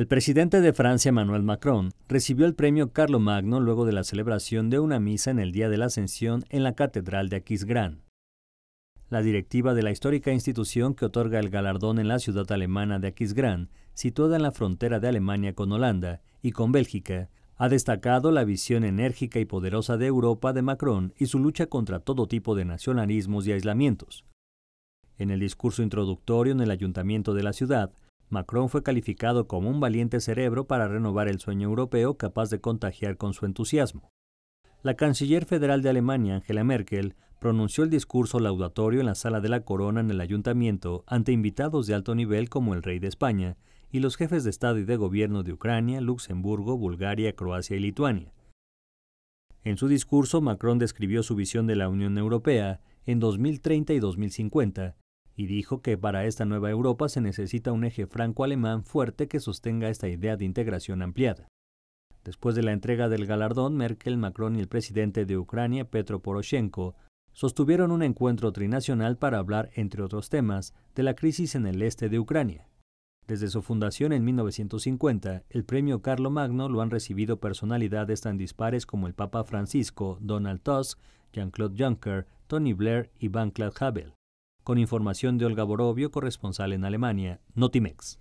El presidente de Francia, Emmanuel Macron, recibió el premio Carlo Magno luego de la celebración de una misa en el Día de la Ascensión en la Catedral de Aquisgrán. La directiva de la histórica institución que otorga el galardón en la ciudad alemana de Aquisgrán, situada en la frontera de Alemania con Holanda y con Bélgica, ha destacado la visión enérgica y poderosa de Europa de Macron y su lucha contra todo tipo de nacionalismos y aislamientos. En el discurso introductorio en el ayuntamiento de la ciudad, Macron fue calificado como un valiente cerebro para renovar el sueño europeo capaz de contagiar con su entusiasmo. La canciller federal de Alemania, Angela Merkel, pronunció el discurso laudatorio en la sala de la corona en el ayuntamiento ante invitados de alto nivel como el rey de España y los jefes de Estado y de Gobierno de Ucrania, Luxemburgo, Bulgaria, Croacia y Lituania. En su discurso, Macron describió su visión de la Unión Europea en 2030 y 2050 y dijo que para esta nueva Europa se necesita un eje franco-alemán fuerte que sostenga esta idea de integración ampliada. Después de la entrega del galardón, Merkel, Macron y el presidente de Ucrania, Petro Poroshenko, sostuvieron un encuentro trinacional para hablar, entre otros temas, de la crisis en el este de Ucrania. Desde su fundación en 1950, el premio Carlo Magno lo han recibido personalidades tan dispares como el Papa Francisco, Donald Tusk, Jean-Claude Juncker, Tony Blair y Van Havel con información de Olga Borovio, corresponsal en Alemania, Notimex.